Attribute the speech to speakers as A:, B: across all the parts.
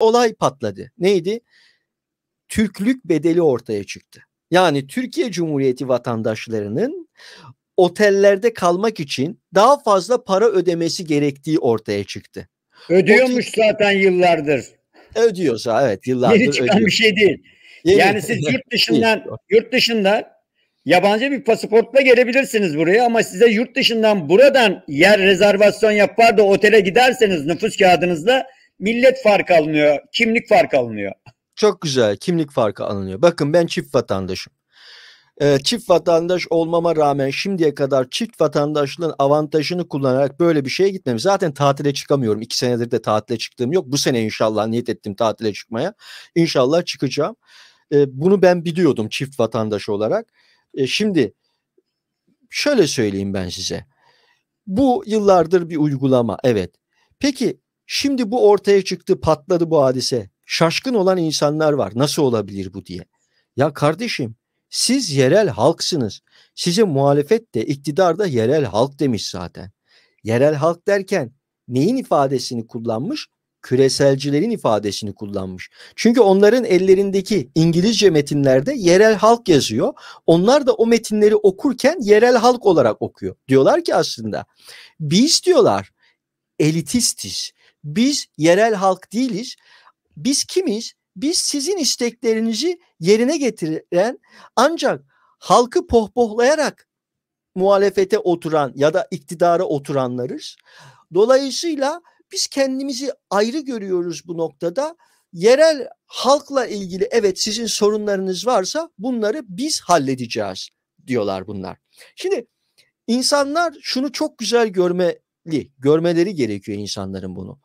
A: olay patladı. Neydi? Türklük bedeli ortaya çıktı. Yani Türkiye Cumhuriyeti vatandaşlarının otellerde kalmak için daha fazla para ödemesi gerektiği ortaya çıktı. Ödüyormuş Otel... zaten yıllardır.
B: Ödüyorsa evet yıllardır Yeni çıkan ödüyor. bir şey değil. Yeni... Yani siz yurt şey dışından yurt dışında yabancı bir pasaportla gelebilirsiniz buraya ama size yurt dışından buradan yer rezervasyon yapar da otele giderseniz nüfus kağıdınızla millet farkı alınıyor, kimlik farkı alınıyor.
A: Çok güzel, kimlik farkı alınıyor. Bakın ben çift vatandaşım. Ee, çift vatandaş olmama rağmen şimdiye kadar çift vatandaşlığın avantajını kullanarak böyle bir şeye gitmem. Zaten tatile çıkamıyorum. İki senedir de tatile çıktığım yok. Bu sene inşallah niyet ettim tatile çıkmaya. İnşallah çıkacağım. Ee, bunu ben biliyordum çift vatandaş olarak. Ee, şimdi şöyle söyleyeyim ben size. Bu yıllardır bir uygulama evet. Peki Şimdi bu ortaya çıktı, patladı bu hadise. Şaşkın olan insanlar var. Nasıl olabilir bu diye. Ya kardeşim siz yerel halksınız. Size muhalefet de iktidar da yerel halk demiş zaten. Yerel halk derken neyin ifadesini kullanmış? Küreselcilerin ifadesini kullanmış. Çünkü onların ellerindeki İngilizce metinlerde yerel halk yazıyor. Onlar da o metinleri okurken yerel halk olarak okuyor. Diyorlar ki aslında biz diyorlar elitistiz. Biz yerel halk değiliz. Biz kimiz? Biz sizin isteklerinizi yerine getiren ancak halkı pohpohlayarak muhalefete oturan ya da iktidara oturanlarız. Dolayısıyla biz kendimizi ayrı görüyoruz bu noktada. Yerel halkla ilgili evet sizin sorunlarınız varsa bunları biz halledeceğiz diyorlar bunlar. Şimdi insanlar şunu çok güzel görme gerekli. Görmeleri gerekiyor insanların bunu.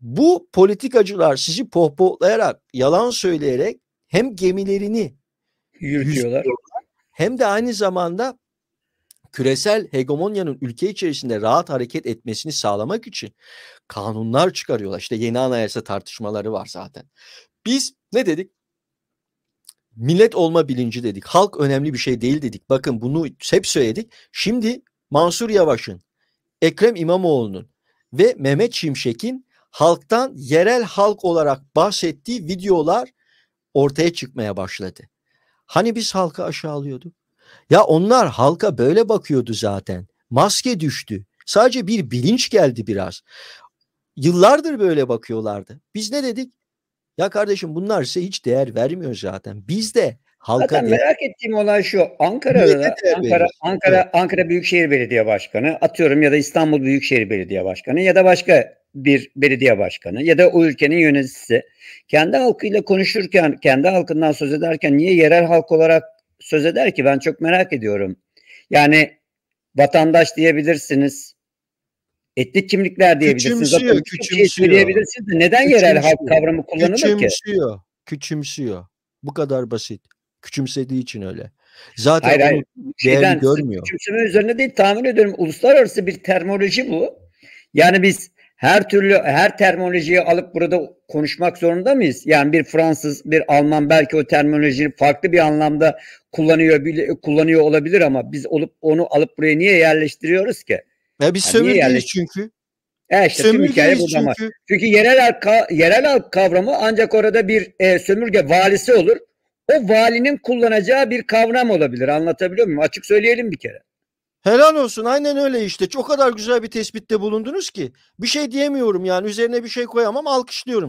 A: Bu politikacılar sizi pohpohlayarak, yalan söyleyerek hem gemilerini yürütüyorlar hem de aynı zamanda küresel hegemonyanın ülke içerisinde rahat hareket etmesini sağlamak için kanunlar çıkarıyorlar. İşte yeni anayasa tartışmaları var zaten. Biz ne dedik? Millet olma bilinci dedik. Halk önemli bir şey değil dedik. Bakın bunu hep söyledik. Şimdi Mansur Yavaş'ın Ekrem İmamoğlu'nun ve Mehmet Şimşek'in halktan yerel halk olarak bahsettiği videolar ortaya çıkmaya başladı. Hani biz halka aşağılıyorduk? Ya onlar halka böyle bakıyordu zaten. Maske düştü. Sadece bir bilinç geldi biraz. Yıllardır böyle bakıyorlardı. Biz ne dedik? Ya kardeşim bunlar size hiç değer vermiyor zaten. Biz de Halka Zaten diye. merak
B: ettiğim olay şu. Ankara'da Ankara, Ankara, Ankara Büyükşehir Belediye Başkanı atıyorum ya da İstanbul Büyükşehir Belediye Başkanı ya da başka bir belediye başkanı ya da o ülkenin yöneticisi kendi halkıyla konuşurken, kendi halkından söz ederken niye yerel halk olarak söz eder ki? Ben çok merak ediyorum. Yani vatandaş diyebilirsiniz, etnik kimlikler diyebilirsiniz, küçümsüyor, küçümsüyor. diyebilirsiniz şey de neden küçümsüyor, yerel halk kavramı kullanılır küçümsüyor, ki?
A: Küçümsüyor, küçümsüyor. Bu kadar basit. Küçümsediği için
B: öyle. Zaten hayır, hayır. Şeyden, görmüyor. Küçümseme üzerine değil tahmin ediyorum. Uluslararası bir terminoloji bu. Yani biz her türlü her terminolojiyi alıp burada konuşmak zorunda mıyız? Yani bir Fransız, bir Alman belki o terminolojiyi farklı bir anlamda kullanıyor kullanıyor olabilir ama biz olup onu alıp buraya niye yerleştiriyoruz ki? Ya e, biz yani sömürgeyiz çünkü. E işte tüm çünkü. Çünkü yerel halk, yerel halk kavramı ancak orada bir e, sömürge valisi olur o valinin kullanacağı bir kavram olabilir. Anlatabiliyor muyum? Açık söyleyelim bir kere. Helal olsun. Aynen öyle işte. Çok kadar
A: güzel bir tespitte bulundunuz ki. Bir şey diyemiyorum yani. Üzerine bir şey koyamam. Alkışlıyorum.